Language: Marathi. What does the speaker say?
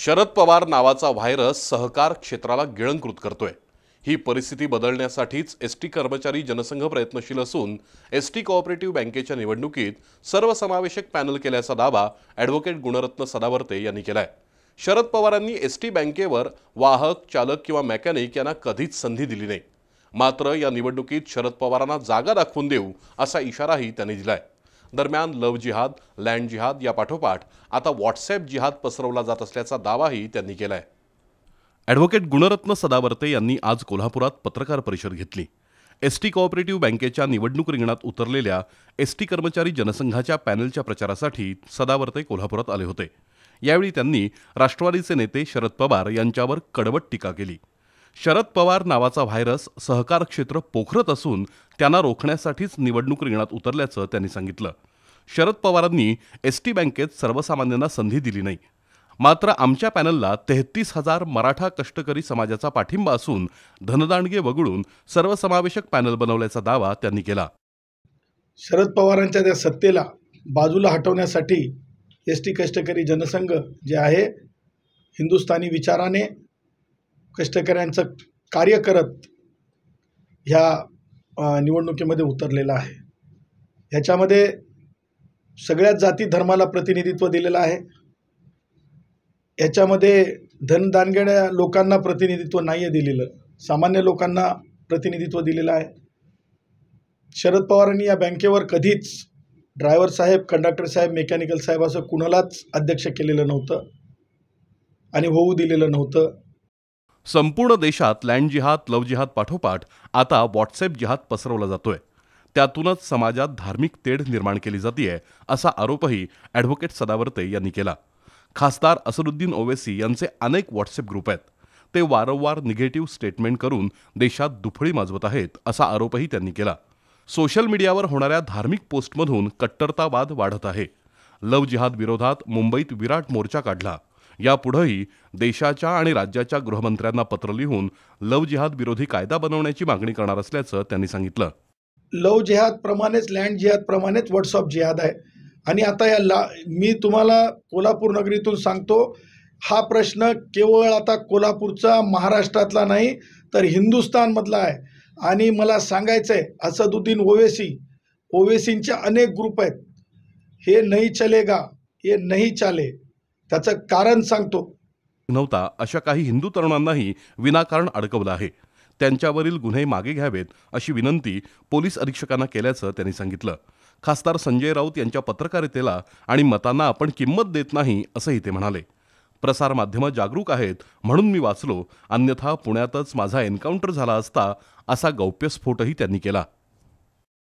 शरद पवार नावाचा व्हायरस सहकार क्षेत्राला गिळंकृत करतोय ही परिस्थिती बदलण्यासाठीच एस टी कर्मचारी जनसंघ प्रयत्नशील असून एस टी कोऑपरेटिव्ह बँकेच्या निवडणुकीत सर्वसमावेशक पॅनल केल्याचा दावा ॲडव्होकेट गुणरत्न सदावर्ते यांनी केलाय शरद पवारांनी एस टी बँकेवर वाहक चालक किंवा मेकॅनिक यांना कधीच संधी दिली नाही मात्र या निवडणुकीत शरद पवारांना जागा दाखवून देऊ असा इशाराही त्यांनी दिलाय दरम्यान लव जिहाद लँड जिहाद या पाठोपाठ आता व्हॉट्सॲप जिहाद पसरवला जात असल्याचा दावाही त्यांनी केलाय ॲडव्होकेट गुणरत्न सदावर्ते यांनी आज कोल्हापुरात पत्रकार परिषद घेतली एस टी कॉपरेटिव्ह बँकेच्या निवडणूक रिंगणात उतरलेल्या एस टी कर्मचारी जनसंघाच्या पॅनलच्या प्रचारासाठी सदावर्ते कोल्हापुरात आले होते यावेळी त्यांनी राष्ट्रवादीचे नेते शरद पवार यांच्यावर कडवट टीका केली शरद पवार नावाचा व्हायरस सहकार क्षेत्र पोखरत असून त्यांना रोखण्यासाठीच निवडणूक रिंगणात उतरल्याचं त्यांनी सांगितलं शरद पवारांनी एस टी बँकेत सर्वसामान्यांना संधी दिली नाही मात्र आमच्या पॅनलला तेहतीस हजार मराठा कष्टकरी समाजाचा पाठिंबा असून धनदांडगे वगळून सर्वसमावेशक पॅनल बनवल्याचा दावा त्यांनी केला शरद पवारांच्या त्या सत्तेला बाजूला हटवण्यासाठी एस टी कष्टकरी जनसंघ जे आहे हिंदुस्थानी विचाराने कष्टकऱ्यांचं कार्य करत ह्या निवडणुकीमध्ये उतरलेला आहे ह्याच्यामध्ये सगळ्या जाती धर्माला प्रतिनिधित्व दिलेलं आहे याच्यामध्ये धनदानगेड्या लोकांना प्रतिनिधित्व नाही आहे दिलेलं सामान्य लोकांना प्रतिनिधित्व दिलेलं आहे शरद पवारांनी या बँकेवर कधीच ड्रायव्हर साहेब कंडक्टर साहेब मेकॅनिकल साहेब असं कुणालाच अध्यक्ष केलेलं नव्हतं आणि होऊ दिलेलं नव्हतं संपूर्ण देशात लँड जिहाद लव जिहाद पाठोपाठ आता व्हॉट्सअप जिहाद पसरवला जातोय त्यातूनच समाजात धार्मिक तेढ निर्माण केली जातीय असा आरोपही ॲडव्होकेट सदावर्ते यांनी केला खासदार असरुद्दीन ओवेसी यांचे अनेक व्हॉट्सअप ग्रुप आहेत ते वारंवार निगेटिव्ह स्टेटमेंट करून देशात दुफळी माजवत आहेत असा आरोपही त्यांनी केला सोशल मीडियावर होणाऱ्या धार्मिक पोस्टमधून कट्टरतावाद वाढत आहे लव जिहाद विरोधात मुंबईत विराट मोर्चा काढला यापुढेही देशाच्या आणि राज्याच्या गृहमंत्र्यांना पत्र लिहून लव जिहाद विरोधी कायदा बनवण्याची मागणी करणार असल्याचं त्यांनी सांगितलं लव प्रमाणेच लँड प्रमाणेच व्हॉट्सअप जिहाद आहे आणि आता या ला मी तुम्हाला कोल्हापूर नगरीतून सांगतो हा प्रश्न केवळ आता कोल्हापूरचा महाराष्ट्रातला नाही तर हिंदुस्थानमधला आहे आणि मला सांगायचं आहे असदुद्दीन ओवेसी ओवेसींचे अनेक ग्रुप आहेत हे नाही चलेगा हे नाही चाले त्याचं कारण सांगतो नव्हता अशा काही हिंदू तरुणांनाही विनाकारण अडकवलं आहे त्यांच्यावरील गुन्हे मागे घ्यावेत अशी विनंती पोलीस अधीक्षकांना केल्याचं त्यांनी सांगितलं खासदार संजय राऊत यांच्या पत्रकारितेला आणि मतांना आपण किंमत देत नाही असंही ते म्हणाले प्रसारमाध्यमं जागरूक आहेत म्हणून मी वाचलो अन्यथा पुण्यातच माझा एन्काउंटर झाला असता असा गौप्यस्फोटही त्यांनी केला